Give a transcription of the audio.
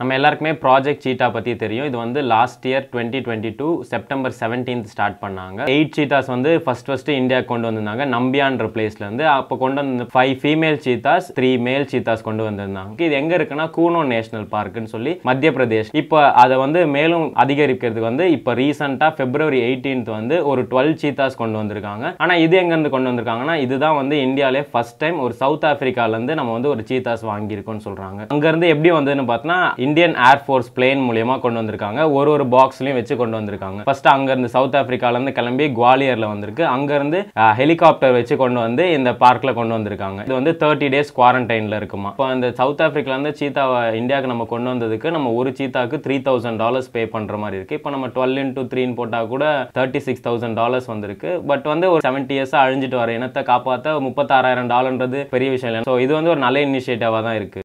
நம்ம எல்லாருக்குமே ப்ராஜெக்ட் சீட்டா பற்றி தெரியும் இது வந்து last year twenty twenty two September seventeenth start பண்ணாங்க எயிட் சீட்டாஸ் வந்து ஃபஸ்ட் ஃபஸ்ட்டு இந்தியா கொண்டு வந்திருந்தாங்க நம்பியான்ற பிளேஸ்லேருந்து அப்போ கொண்டு வந்து ஃபைவ் ஃபீமேல் சீத்தாஸ் த்ரீ மேல் சீத்தாஸ் கொண்டு வந்திருந்தாங்க இது எங்கே இருக்குன்னா கூனோ நேஷனல் பார்க்குன்னு சொல்லி மத்திய பிரதேஷ் இப்போ அதை வந்து மேலும் அதிகரிக்கிறதுக்கு வந்து இப்போ ரீசெண்டாக பிப்ரவரி எயிட்டீன்த் வந்து ஒரு டுவெல் சீத்தாஸ் கொண்டு வந்திருக்காங்க ஆனால் இது எங்கேருந்து கொண்டு வந்திருக்காங்கன்னா இதுதான் வந்து இந்தியாவிலே ஃபஸ்ட் டைம் ஒரு சவுத் ஆஃப்ரிக்காலேருந்து நம்ம வந்து ஒரு சீத்தாஸ் வாங்கியிருக்கோம்னு சொல்கிறாங்க அங்கேருந்து எப்படி வந்ததுன்னு பார்த்தோன்னா இந்தியன் ஏர் ஃபோர்ஸ் பிளேன் மூலியமாக கொண்டு வந்திருக்காங்க ஒரு ஒரு பாக்ஸ்லையும் வச்சு கொண்டு வந்திருக்காங்க ஃபர்ஸ்ட் அங்கேருந்து சவுத் ஆஃப்ரிக்காலேருந்து கிளம்பி குவாலியரில் வந்திருக்கு அங்கேருந்து ஹெலிகாப்டர் வச்சு கொண்டு வந்து இந்த பார்க்கில் கொண்டு வந்திருக்காங்க இது வந்து தேர்ட்டி டேஸ் குவாரண்டைனில் இருக்குமா இப்போ அந்த சவுத் ஆஃப்ரிக்காலேருந்து சீத்தாவை இந்தியாவுக்கு நம்ம கொண்டு வந்ததுக்கு நம்ம ஒரு சீத்தாவுக்கு த்ரீ தௌசண்ட் டாலர்ஸ் பே பண்ணுற மாதிரி இருக்குது இப்போ நம்ம டுவெல் இன்ட்டு த்ரீன்னு போட்டால் கூட தேர்ட்டி சிக்ஸ் தௌசண்ட் டாலர்ஸ் வந்திருக்கு பட் வந்து ஒரு செவன்ட்டி இயர்ஸாக அழிஞ்சிட்டு வர இனத்தை காப்பாற்ற முப்பத்தாறாயிரம் டாலர்ன்றது பெரிய விஷயம் இல்லை ஸோ இது வந்து ஒரு நல்ல இனிஷியேட்டிவாக தான் இருக்குது